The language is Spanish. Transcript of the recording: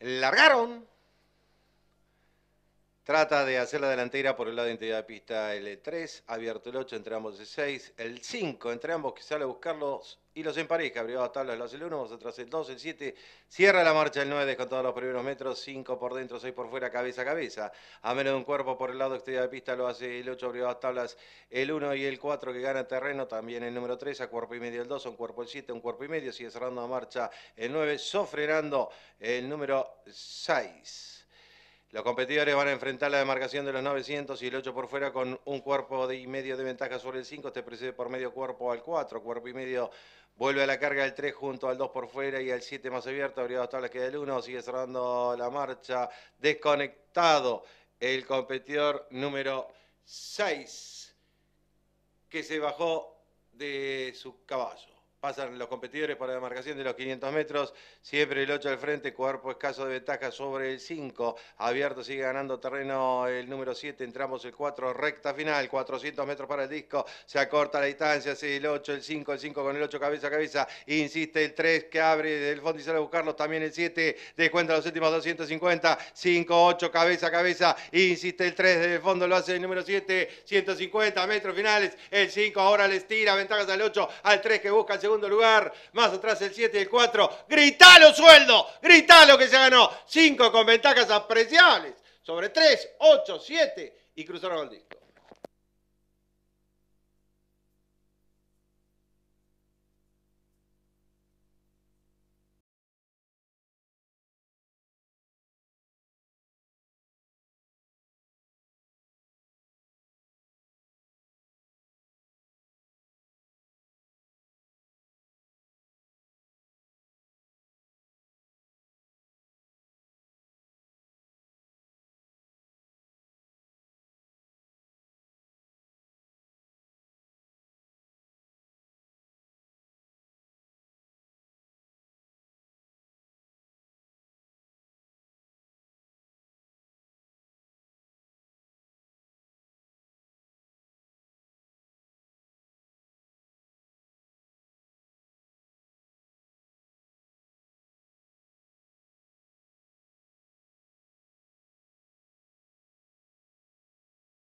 largaron Trata de hacer la delantera por el lado de entidad de pista L3, e abierto el 8 entre ambos el 6, el 5 entre ambos que sale a buscarlos y los empareja, a tablas lo hace el 1, vamos atrás el 2, el 7, cierra la marcha el 9 con todos los primeros metros, 5 por dentro, 6 por fuera, cabeza a cabeza, a menos de un cuerpo por el lado exterior de pista lo hace el 8, a tablas el 1 y el 4 que gana terreno, también el número 3 a cuerpo y medio el 2, un cuerpo el 7, un cuerpo y medio, sigue cerrando la marcha el 9, sofrenando el número 6. Los competidores van a enfrentar la demarcación de los 900 y el 8 por fuera con un cuerpo y medio de ventaja sobre el 5. Este precede por medio cuerpo al 4. Cuerpo y medio vuelve a la carga del 3 junto al 2 por fuera y al 7 más abierto. Abrió dos tablas queda el 1. Sigue cerrando la marcha. Desconectado el competidor número 6 que se bajó de su caballo pasan los competidores para la demarcación de los 500 metros, siempre el 8 al frente, cuerpo escaso de ventaja sobre el 5, abierto sigue ganando terreno el número 7, entramos el 4, recta final, 400 metros para el disco, se acorta la distancia, sí, el 8, el 5, el 5 con el 8 cabeza a cabeza, insiste el 3 que abre del fondo y sale a buscarlo también el 7, descuenta los últimos 250, 5, 8 cabeza a cabeza, insiste el 3 desde el fondo, lo hace el número 7, 150 metros finales, el 5 ahora les tira, ventajas al 8, al 3 que busca el segundo segundo lugar, más atrás el 7 y el 4. ¡Gritalo sueldo! ¡Gritalo que se ganó! 5 con ventajas apreciables sobre 3, 8, 7 y cruzaron el disco.